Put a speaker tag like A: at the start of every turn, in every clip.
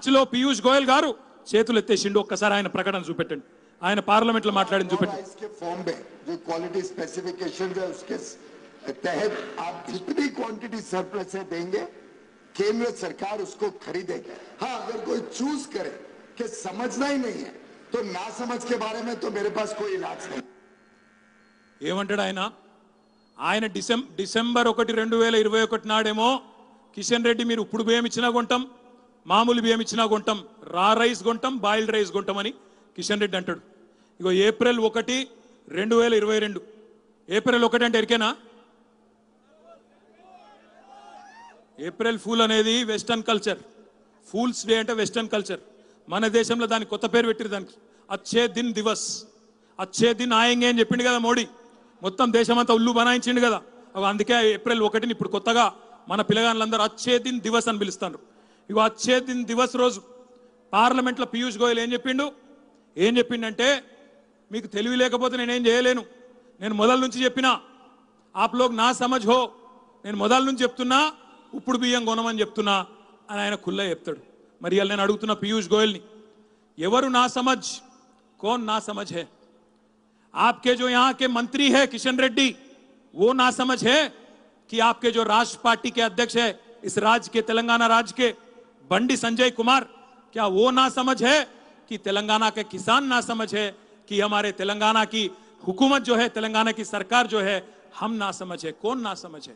A: మార్చిలో పీయూష్ గోయల్ గారు చేతులు ఎత్తేసిండు ఒక్కసారి ఆయన ప్రకటన చూపెట్టండి ఆయన పార్లమెంట్ లో మాట్లాడింది చూపెట్టండి క్వాంటిటీ सरप्लस है देंगे केंद्र सरकार उसको खरीदेगी हाँ अगर कोई चूज करे कि समझना ही ఏమంటాడు ఆయన ఆయన డిసెంబర్ ఒకటి రెండు వేల ఇరవై ఒకటి నాడేమో కిషన్ రెడ్డి మీరు ఇప్పుడు బియ్యం ఇచ్చినా కొంటాం మామూలు బియ్యం ఇచ్చినా కొంటాం రా రైస్ కొంటాం బాయిల్డ్ రైస్ కొంటామని కిషన్ రెడ్డి అంటాడు ఇగో ఏప్రిల్ ఒకటి రెండు వేల ఇరవై రెండు ఏప్రిల్ ఒకటి అంటే ఎరికేనా ఏప్రిల్ ఫూల్ అనేది వెస్టర్న్ కల్చర్ ఫూల్స్ డే అంటే వెస్టర్న్ కల్చర్ మన దేశంలో దాని కొత్త పేరు పెట్టిరు దానికి అచ్చే దిన్ దివస్ అచ్చే దిన్ ఆయంగే అని చెప్పిండు కదా మోడీ మొత్తం దేశమంతా ఉల్లు బనాయించిండు కదా అందుకే ఏప్రిల్ ఒకటిని ఇప్పుడు కొత్తగా మన పిల్లగాళ్ళందరూ అచ్చే దిన్ దివస్ అని పిలుస్తారు ఇక ఆ చేతిన్ దివస రోజు పార్లమెంట్ లో పీయూష్ గోయల్ ఏం చెప్పిండు ఏం చెప్పిందంటే మీకు తెలివి లేకపోతే నేను ఏం చేయలేను నేను మొదలు నుంచి చెప్పినా आप लोग ना समझ हो నేను మొదలు నుంచి చెప్తున్నా పుపుడియం కొనమను చెప్తున్నా ఆయన కుల్లెి అప్తాడు మరి ఇల్ల నేను అడుగుతున్నా పీయూష్ గోయల్ ని ఎవరు నా samaj કોણ నా samaj હે aapke jo yahan ke mantri hai kishan reddy wo na samaj hai ki aapke jo raj party ke adhyaksh hai is raj ke telangana raj ke बंडी संजय कुमार क्या वो ना समझ है कि तेलंगाना के किसान ना समझ है कि हमारे तेलंगाना की हुकूमत जो है तेलंगाना की सरकार जो है हम ना समझे कौन ना समझे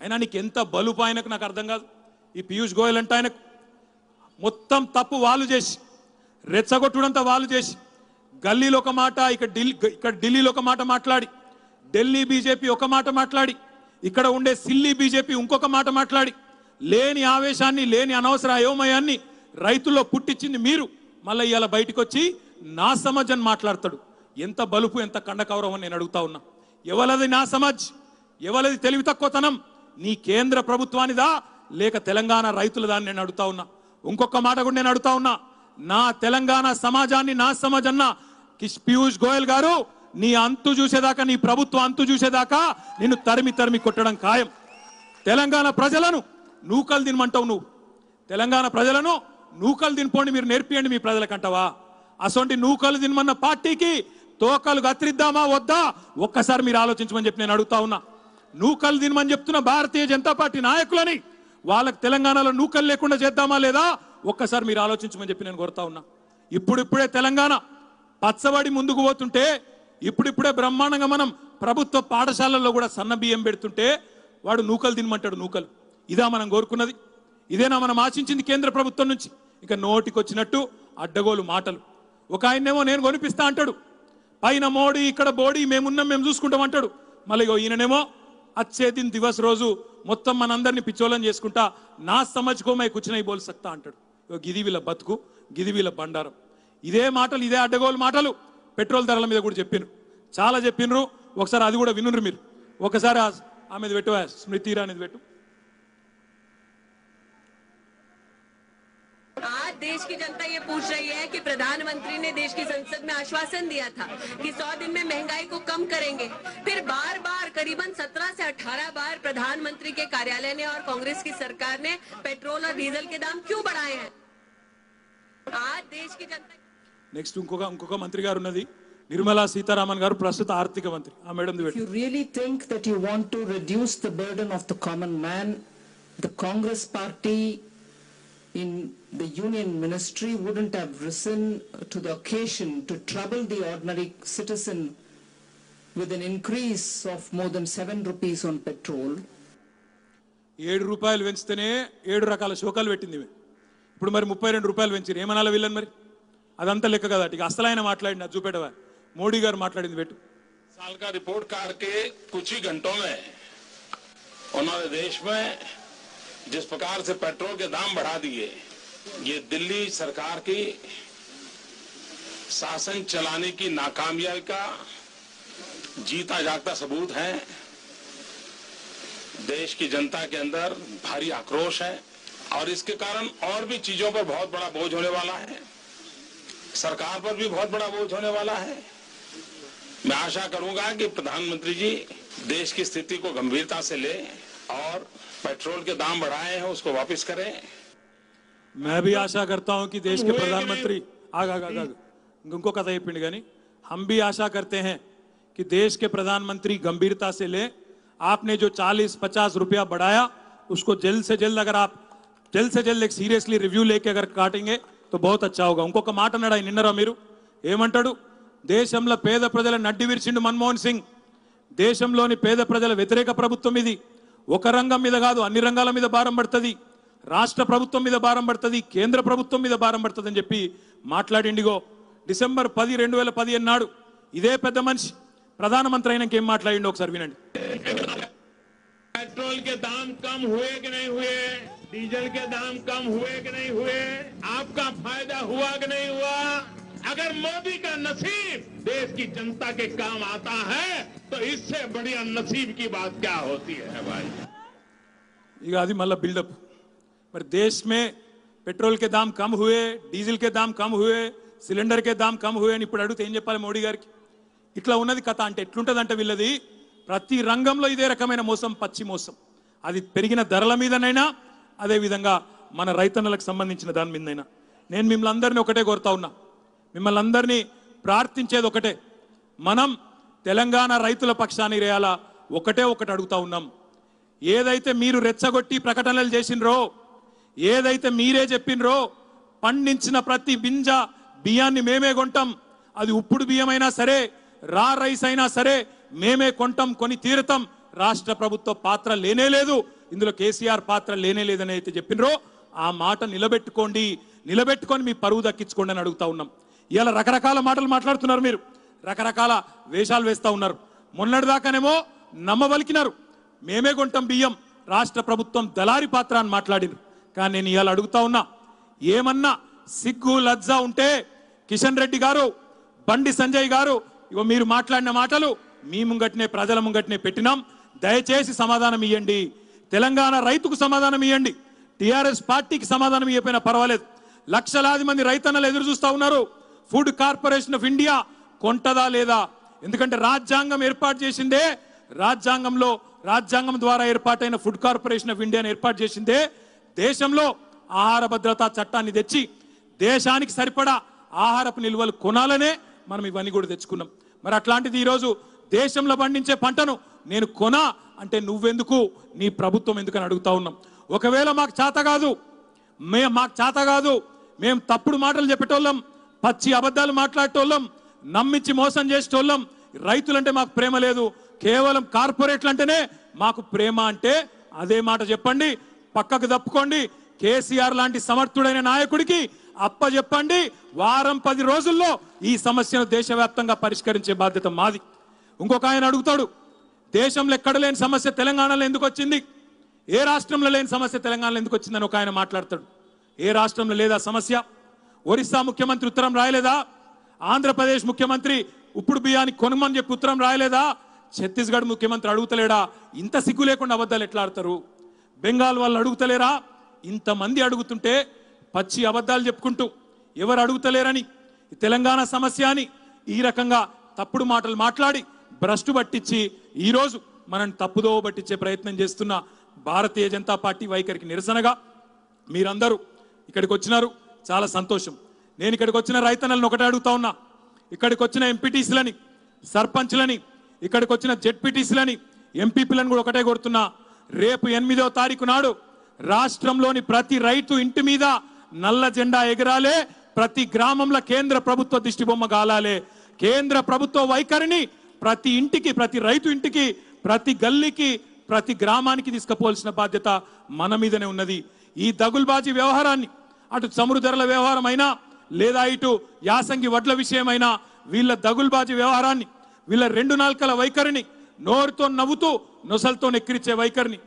A: అయినా నీకు ఎంత బలుపు ఆయనకు నాకు అర్థం కాదు ఈ పీయూష్ గోయల్ అంటే ఆయన మొత్తం తప్పు వాళ్ళు చేసి రెచ్చగొట్టుడంతా వాళ్ళు చేసి గల్లీలో ఒక మాట ఇక్కడ ఢిల్లీ ఇక్కడ ఢిల్లీలో ఒక మాట మాట్లాడి ఢిల్లీ బీజేపీ ఒక మాట మాట్లాడి ఇక్కడ ఉండే సిల్లీ బీజేపీ ఇంకొక మాట మాట్లాడి లేని ఆవేశాన్ని లేని అనవసర అయోమయాన్ని రైతుల్లో పుట్టించింది మీరు మళ్ళీ ఇవాళ బయటకు వచ్చి నా సమాజ్ అని మాట్లాడతాడు ఎంత బలుపు ఎంత కండకౌరం అని నేను అడుగుతా ఉన్నా ఎవలది నా సమాజ్ ఎవలది తెలివి తక్కువతనం నీ కేంద్ర ప్రభుత్వానిదా లేక తెలంగాణ రైతులదా అని నేను అడుగుతా ఉన్నా ఇంకొక మాట కూడా నేను అడుగుతా ఉన్నా నా తెలంగాణ సమాజాన్ని నా సమాజ్ అన్న పీయూష్ గోయల్ గారు నీ అంతు చూసేదాకా నీ ప్రభుత్వం అంతు చూసేదాకా నిన్ను తరిమి తరిమి కొట్టడం ఖాయం తెలంగాణ ప్రజలను నూకలు తినమంటావు నువ్వు తెలంగాణ ప్రజలను నూకలు తినిపోండి మీరు నేర్పియండి మీ ప్రజలకంటవా అసొంటి నూకలు తినమన్న పార్టీకి తోకలు కత్తిరిద్దామా వద్దా ఒక్కసారి మీరు ఆలోచించమని చెప్పి నేను అడుగుతా ఉన్నా నూకలు దినమని చెప్తున్న భారతీయ జనతా పార్టీ నాయకులని వాళ్ళకి తెలంగాణలో నూకలు లేకుండా చేద్దామా లేదా ఒక్కసారి మీరు ఆలోచించమని చెప్పి నేను కోరుతా ఉన్నా ఇప్పుడిప్పుడే తెలంగాణ పచ్చబడి ముందుకు పోతుంటే ఇప్పుడిప్పుడే బ్రహ్మాండంగా మనం ప్రభుత్వ పాఠశాలల్లో కూడా సన్న బియ్యం పెడుతుంటే వాడు నూకలు దినమంటాడు నూకలు ఇదా మనం కోరుకున్నది ఇదేనా మనం ఆశించింది కేంద్ర ప్రభుత్వం నుంచి ఇక నోటికొచ్చినట్టు అడ్డగోలు మాటలు ఒక ఆయనేమో నేను కొనిపిస్తా అంటాడు పైన మోడీ ఇక్కడ బోడీ మేమున్నాం మేము చూసుకుంటాం అంటాడు మళ్ళీ ఈయననేమో అచ్చేదిన్ దివస్ రోజు మొత్తం మనందరిని పిచ్చోళం చేసుకుంటా నా సమజ్కోమై కూర్చుని బోలు సక్తా అంటాడు గిది వీళ్ళ బతుకు గిది వీళ్ళ బండారం ఇదే మాటలు ఇదే అడ్డగోలు మాటలు పెట్రోల్ ధరల మీద కూడా చెప్పినారు చాలా చెప్పినరు ఒకసారి అది కూడా వినుండ్రు మీరు ఒకసారి ఆ ఆమెది పెట్టు స్మృతి అనేది పెట్టు देश की जनता ये पूछ रही है कि प्रधानमंत्री ने देश की संसद में आश्वासन दिया था कि 100 दिन में महंगाई को कम करेंगे फिर बार बार करीबन 17 से 18 बार प्रधानमंत्री के कार्यालय ने और कांग्रेस की सरकार ने पेट्रोल और डीजल के दाम क्यों बढ़ाए हैं आज देश की जनता नेक्स्ट उनको का, ఇంకొక का మంత్రి గారు ఉన్నది నిర్మలా సీతారామన్ గారు ప్రస్తుత ఆర్థిక మంత్రి ఆ madam you really think that you want to reduce the burden of the common man the Congress party in the Union Ministry wouldn't have risen to the occasion to trouble the ordinary citizen with an increase of more than 7 rupees on petrol. ఏడు రూపాయలు పెంచితేనే ఏడు రకాల శోకాలు పెట్టింది ఇప్పుడు మరి ముప్పై రెండు రూపాయలు పెంచారు ఏమనాలి వీళ్ళని మరి అదంతా లెక్క కదా ఇక అసలు ఆయన మాట్లాడిన చూపెట్టవా మోడీ గారు మాట్లాడింది పెట్టు साल का रिपोर्ट कार्ड के कुछ ही घंटों में उन्होंने देश में जिस प्रकार से पेट्रोल के दाम बढ़ा दिए ये दिल्ली सरकार की शासन चलाने की नाकामयाबी का जीता जागता सबूत है देश की जनता के अंदर भारी आक्रोश है और इसके कारण और भी चीजों पर बहुत बड़ा बोझ होने वाला है सरकार पर भी बहुत बड़ा बोझ होने वाला है मैं आशा करूंगा कि प्रधानमंत्री जी देश की स्थिति को गंभीरता से लें और पेट्रोल के दाम बढ़ाए हैं उसको वापस करें मैं भी आशा करता हूं कि देश के प्रधानमंत्री आग आग आग उनको कहता है पिंड गनी हम भी आशा करते हैं कि देश के प्रधानमंत्री गंभीरता से लें आपने जो 40-50 रुपया बढ़ाया उसको जल्द से जल्द अगर आप जल्द से जल्द एक सीरियसली रिव्यू लेके अगर काटेंगे तो बहुत अच्छा होगा ఇంకొక మాట అన్నాడు ఆయన నిన్నరా మీరు ఏమంటాడు దేశంలో పేద ప్రజల నడ్డి విరిచిండు మన్మోహన్ సింగ్ దేశంలోని పేద ప్రజల వ్యతిరేక ప్రభుత్వం ఇది ఒక రంగం మీద కాదు అన్ని రంగాల మీద భారం పడుతుంది రాష్ట్ర ప్రభుత్వం మీద భారం పడుతుంది కేంద్ర ప్రభుత్వం మీద భారం పడుతుంది అని చెప్పి మాట్లాడిండిగో డిసెంబర్ పది రెండు వేల పదిహేను నాడు ఇదే పెద్ద మనిషి ప్రధానమంత్రి అయినాక ఏం మాట్లాడి ఒకసారి వినండి पेट्रोल के दाम कम हुए कि नहीं हुए डीजल के दाम कम हुए कि नहीं हुए आपका फायदा हुआ कि नहीं हुआ अगर मोदी का नसीब देश की जनता के काम आता है तो इससे बढ़िया नसीब की बात क्या होती है भाई ఇక అది మళ్ళీ బిల్డప్ మరి దేశ్ మే పెట్రోల్ కే దామ్ కమ్ హుయే డీజిల్ కే దామ్ కమ్ హుయే సిలిండర్ కే దామ్ కమ్ హుయే అని ఇప్పుడు అడిగితే ఏం చెప్పాలి మోడీ గారికి ఇట్లా ఉన్నది కథ అంటే ఎట్లుంటుందంటే వీళ్ళది ప్రతి రంగంలో ఇదే రకమైన మోసం పచ్చి మోసం అది పెరిగిన ధరల మీదనైనా అదేవిధంగా మన రైతన్నలకు సంబంధించిన దాని మీదైనా నేను మిమ్మల్ని అందరినీ ఒకటే కోరుతా ఉన్నా మిమ్మల్ని అందరినీ ప్రార్థించేది ఒకటే మనం తెలంగాణ రైతుల పక్షాన్ని రేయాలా ఒకటే ఒకటి అడుగుతా ఉన్నాం ఏదైతే మీరు రెచ్చగొట్టి ప్రకటనలు చేసినరో ఏదైతే మీరే చెప్పినరో పండించిన ప్రతి బింజ బియ్యాన్ని మేమే కొంటాం అది ఉప్పుడు బియ్యమైనా సరే రా రైస్ అయినా సరే మేమే కొంటాం కొని తీరతాం రాష్ట్ర ప్రభుత్వ పాత్ర లేనేలేదు ఇందులో కేసీఆర్ పాత్ర లేదని అయితే చెప్పినరో ఆ మాట నిలబెట్టుకోండి నిలబెట్టుకొని మీ పరువు దక్కించుకోండి అని అడుగుతా ఉన్నాం ఇలా రకరకాల మాటలు మాట్లాడుతున్నారు మీరు రకరకాల వేషాలు వేస్తూ ఉన్నారు మొన్నటిదాకానేమో నమ్మవలికినారు మేమే కొంటాం బియ్యం రాష్ట్ర ప్రభుత్వం దళారి పాత్ర అని మాట్లాడినారు కానీ నేను ఇవాళ అడుగుతా ఉన్నా ఏమన్నా సిగ్గు లజ్జ ఉంటే కిషన్ రెడ్డి గారు బండి సంజయ్ గారు ఇగో మీరు మాట్లాడిన మాటలు మీ ముంగట్నే ప్రజల ముంగట్నే పెట్టినాం దయచేసి సమాధానం ఇవ్వండి తెలంగాణ రైతుకు సమాధానం ఇవ్వండి టిఆర్ఎస్ పార్టీకి సమాధానం ఇవ్వకపోయినా పర్వాలేదు లక్షలాది మంది రైతన్నలు ఎదురు చూస్తూ ఉన్నారు ఫుడ్ కార్పొరేషన్ ఆఫ్ ఇండియా కొంటదా లేదా ఎందుకంటే రాజ్యాంగం ఏర్పాటు చేసిందే రాజ్యాంగంలో రాజ్యాంగం ద్వారా ఏర్పాటైన ఫుడ్ కార్పొరేషన్ ఆఫ్ ఇండియాను ఏర్పాటు చేసిందే దేశంలో ఆహార భద్రతా చట్టాన్ని తెచ్చి దేశానికి సరిపడా ఆహారపు నిల్వలు కొనాలనే మనం ఇవన్నీ కూడా తెచ్చుకున్నాం మరి అట్లాంటిది ఈరోజు దేశంలో పండించే పంటను నేను కొనా అంటే నువ్వెందుకు నీ ప్రభుత్వం ఎందుకని అడుగుతా ఉన్నాం ఒకవేళ మాకు చేత కాదు మేము మాకు చేత కాదు మేము తప్పుడు మాటలు చెప్పేటోళ్ళం పచ్చి అబద్ధాలు మాట్లాడేటోళ్ళం నమ్మించి మోసం చేసేటోళ్ళం రైతులంటే మాకు ప్రేమ లేదు కేవలం కార్పొరేట్లు అంటేనే మాకు ప్రేమ అంటే అదే మాట చెప్పండి పక్కకు తప్పుకోండి కేసీఆర్ లాంటి సమర్థుడైన నాయకుడికి అప్ప చెప్పండి వారం పది రోజుల్లో ఈ సమస్యను దేశవ్యాప్తంగా పరిష్కరించే బాధ్యత మాది ఇంకొక ఆయన అడుగుతాడు దేశంలో ఎక్కడ లేని సమస్య తెలంగాణలో ఎందుకు వచ్చింది ఏ రాష్ట్రంలో లేని సమస్య తెలంగాణలో ఎందుకు వచ్చిందని ఒక ఆయన మాట్లాడతాడు ఏ రాష్ట్రంలో లేదా సమస్య ఒరిస్సా ముఖ్యమంత్రి ఉత్తరం రాయలేదా ఆంధ్రప్రదేశ్ ముఖ్యమంత్రి ఉప్పుడు బియ్యానికి కొనుమని చెప్పి ఉత్తరం రాయలేదా ఛత్తీస్గఢ్ ముఖ్యమంత్రి అడుగుతలేడా ఇంత సిగ్గు లేకుండా అబద్ధాలు ఎట్లా ఆడతారు బెంగాల్ వాళ్ళు అడుగుతలేరా ఇంతమంది అడుగుతుంటే పచ్చి అబద్ధాలు చెప్పుకుంటూ ఎవరు అడుగుతలేరని తెలంగాణ సమస్య అని ఈ రకంగా తప్పుడు మాటలు మాట్లాడి భ్రష్టు పట్టించి ఈరోజు మనం తప్పుదోవ పట్టించే ప్రయత్నం చేస్తున్న భారతీయ జనతా పార్టీ వైఖరికి నిరసనగా మీరందరూ ఇక్కడికి వచ్చినారు చాలా సంతోషం నేను ఇక్కడికి వచ్చిన రైతన్నలను ఒకటే అడుగుతా ఉన్నా ఇక్కడికి వచ్చిన ఎంపీటీసీలని సర్పంచ్లని ఇక్కడికి వచ్చిన జెడ్పీటీసీలని ఎంపీపీలను కూడా ఒకటే కొడుతున్నా రేపు ఎనిమిదో తారీఖు నాడు రాష్ట్రంలోని ప్రతి రైతు ఇంటి మీద నల్ల జెండా ఎగరాలే ప్రతి గ్రామంలో కేంద్ర ప్రభుత్వ దిష్టి బొమ్మ గాలాలే కేంద్ర ప్రభుత్వ వైఖరిని ప్రతి ఇంటికి ప్రతి రైతు ఇంటికి ప్రతి గల్లీకి ప్రతి గ్రామానికి తీసుకుపోవాల్సిన బాధ్యత మన మీదనే ఉన్నది ఈ దగుల్బాజీ వ్యవహారాన్ని అటు చమురు ధరల వ్యవహారమైనా లేదా ఇటు యాసంగి వడ్ల విషయమైనా వీళ్ళ దగుల్బాజీ వ్యవహారాన్ని వీళ్ళ రెండు నాల్కల వైఖరిని నోరుతో నవ్వుతూ నొసలతో నెక్కిరిచ్చే వైఖరిని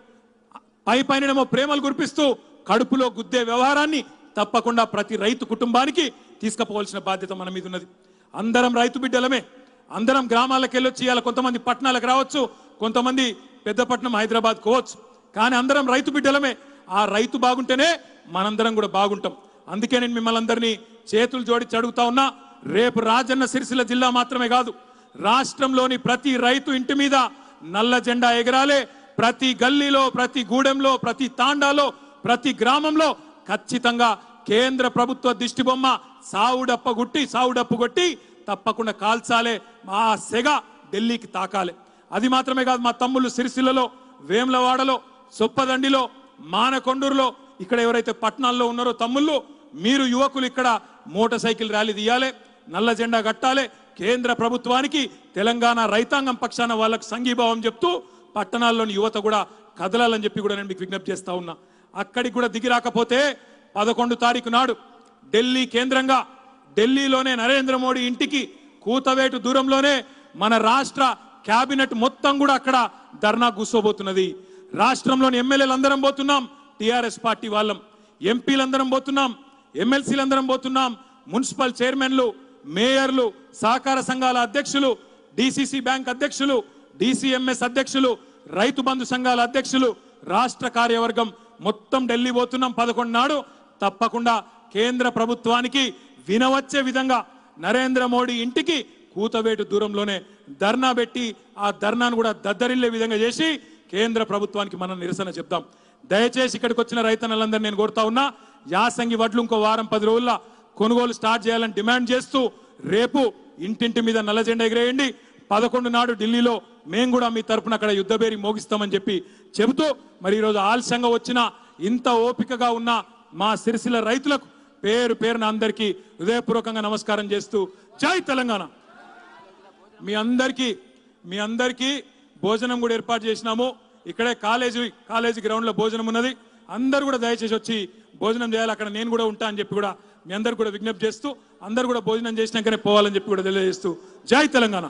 A: పై పైననేమో ప్రేమలు గురిపిస్తూ కడుపులో గుద్దే వ్యవహారాన్ని తప్పకుండా ప్రతి రైతు కుటుంబానికి తీసుకుపోవాల్సిన బాధ్యత మన మీద ఉన్నది అందరం రైతు బిడ్డలమే అందరం గ్రామాలకు వెళ్ళొచ్చి ఇవాళ కొంతమంది పట్టణాలకు రావచ్చు కొంతమంది పెద్దపట్నం హైదరాబాద్ కోవచ్చు కానీ అందరం రైతు బిడ్డలమే ఆ రైతు బాగుంటేనే మనందరం కూడా బాగుంటాం అందుకే నేను మిమ్మల్ని అందరినీ చేతులు జోడించి అడుగుతా ఉన్నా రేపు రాజన్న సిరిసిల్ల జిల్లా మాత్రమే కాదు రాష్ట్రంలోని ప్రతి రైతు ఇంటి మీద నల్ల జెండా ఎగరాలే ప్రతి గల్లీలో ప్రతి గూడెంలో ప్రతి తాండాలో ప్రతి గ్రామంలో ఖచ్చితంగా కేంద్ర ప్రభుత్వ దిష్టిబొమ్మ సావుడప్ప గుట్టి సావుడప్పు కొట్టి తప్పకుండా కాల్చాలే మా సెగ ఢిల్లీకి తాకాలి అది మాత్రమే కాదు మా తమ్ముళ్ళు సిరిసిల్లలో వేములవాడలో సొప్పదండిలో మానకొండూరులో ఇక్కడ ఎవరైతే పట్టణాల్లో ఉన్నారో తమ్ముళ్ళు మీరు యువకులు ఇక్కడ మోటార్ సైకిల్ ర్యాలీ తీయాలి నల్ల జెండా కట్టాలి కేంద్ర ప్రభుత్వానికి తెలంగాణ రైతాంగం పక్షాన వాళ్ళకు సంఘీభావం చెప్తూ పట్టణాల్లోని యువత కూడా కదలాలని చెప్పి కూడా నేను మీకు విజ్ఞప్తి చేస్తా ఉన్నా అక్కడికి కూడా దిగి రాకపోతే పదకొండు తారీఖు నాడు ఢిల్లీ కేంద్రంగా ఢిల్లీలోనే నరేంద్ర మోడీ ఇంటికి కూతవేటు దూరంలోనే మన రాష్ట్ర క్యాబినెట్ మొత్తం కూడా అక్కడ ధర్నా కూర్చోబోతున్నది రాష్ట్రంలోని ఎమ్మెల్యేలు అందరం పోతున్నాం టిఆర్ఎస్ పార్టీ వాళ్ళం ఎంపీలందరం పోతున్నాం అందరం పోతున్నాం మున్సిపల్ చైర్మన్లు మేయర్లు సహకార సంఘాల అధ్యక్షులు డిసిసి బ్యాంక్ అధ్యక్షులు డిసిఎంఎస్ అధ్యక్షులు రైతు బంధు సంఘాల అధ్యక్షులు రాష్ట్ర కార్యవర్గం మొత్తం ఢిల్లీ పోతున్నాం పదకొండు నాడు తప్పకుండా కేంద్ర ప్రభుత్వానికి వినవచ్చే విధంగా నరేంద్ర మోడీ ఇంటికి కూతవేటు దూరంలోనే ధర్నా పెట్టి ఆ ధర్నాను కూడా దద్దరిల్లే విధంగా చేసి కేంద్ర ప్రభుత్వానికి మనం నిరసన చెప్దాం దయచేసి ఇక్కడికి వచ్చిన రైతన్నలందరినీ నేను కోరుతా ఉన్నా యాసంగి వడ్లు ఇంకో వారం పది రోజుల కొనుగోలు స్టార్ట్ చేయాలని డిమాండ్ చేస్తూ రేపు ఇంటింటి మీద నల్ల జెండా ఎగిరేయండి పదకొండు నాడు ఢిల్లీలో మేము కూడా మీ తరపున అక్కడ యుద్ధబేరి మోగిస్తామని చెప్పి చెబుతూ మరి ఈరోజు ఆలస్యంగా వచ్చిన ఇంత ఓపికగా ఉన్న మా సిరిసిల రైతులకు పేరు పేరున అందరికీ హృదయపూర్వకంగా నమస్కారం చేస్తూ జై తెలంగాణ మీ అందరికీ మీ అందరికీ భోజనం కూడా ఏర్పాటు చేసినాము ఇక్కడే కాలేజీ కాలేజీ గ్రౌండ్లో భోజనం ఉన్నది అందరు కూడా దయచేసి వచ్చి భోజనం చేయాలి అక్కడ నేను కూడా ఉంటా అని చెప్పి కూడా మీ అందరు కూడా విజ్ఞప్తి చేస్తూ అందరు కూడా భోజనం చేసినాకనే పోవాలని చెప్పి కూడా తెలియజేస్తూ జై తెలంగాణ